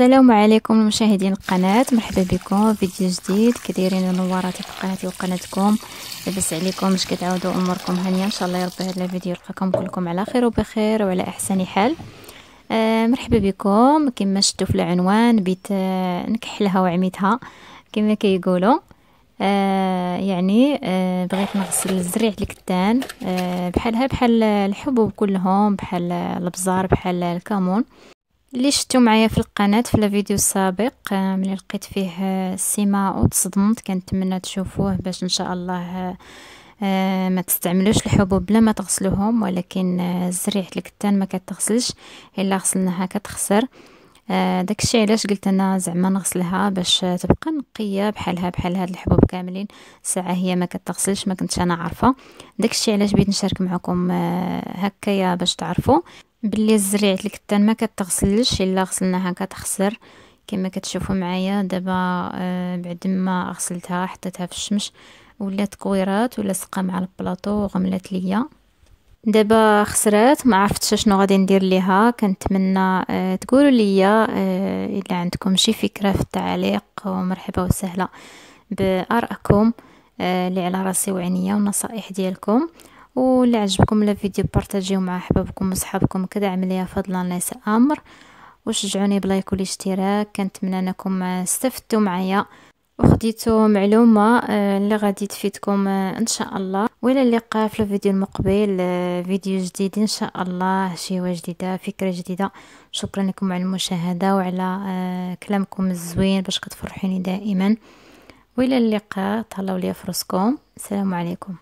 السلام عليكم مشاهدين القناة مرحبا بكم فيديو جديد كديرين نوراتي في قناتي وقناتكم لاباس عليكم باش كتعودوا اموركم هانيه ان شاء الله يربي هذا الفيديو يلقاكم كلكم على خير وبخير وعلى احسن حال آه مرحبا بكم كما شفتوا في العنوان بيت آه، نكحلها وعميتها كما كيقولوا آه يعني آه بغيت نغسل الزريع الكتان آه بحالها بحال الحبوب كلهم بحال البزار بحال الكمون اللي شفتو معايا في القناة في الفيديو السابق آه، ملي لقيت فيه آه، سيما وتصدمت كنتمنى تشوفوه باش ان شاء الله آه، ما تستعملوش الحبوب بلا ما تغسلوهم ولكن زريعة الكتان ما كتغسلش الا غسلناها كتخسر داكشي علاش قلت انا زعما نغسلها باش تبقى نقيه بحالها بحال هاد الحبوب كاملين ساعه هي ما كتغسلش ما كنتش انا عارفه داكشي علاش بغيت نشارك معكم هكايا باش تعرفوا بلي الزريعة الكتان ما كتغسلش الا غسلناها كتخسر كما كتشوفوا معايا دابا آه، بعد ما غسلتها حطيتها في الشمس ولات كويرات ولا سقا مع البلاطو وغملات ليا دابا خسرات ما عرفتش شنو غادي ندير ليها كنتمنى آه، تقولوا ليا آه، الا عندكم شي فكره في التعليق ومرحبا وسهلا بارائكم اللي على راسي وعينيا والنصائح ديالكم واللي عجبكم لا فيديو بارطاجيوه مع احبابكم وصحابكم كذا عمليه فضلا ليس امر وشجعوني بلايك والاشتراك كنتمنى انكم استفدتوا معايا وخديتو معلومه آه، اللي غادي تفيدكم آه، ان شاء الله والى اللقاء في الفيديو المقبل آه، فيديو جديد ان شاء الله شي هوايه جديده فكره جديده شكرا لكم على المشاهده وعلى كلامكم الزوين باش كتفرحوني دائما والى اللقاء طلعوا لي فرصكم السلام عليكم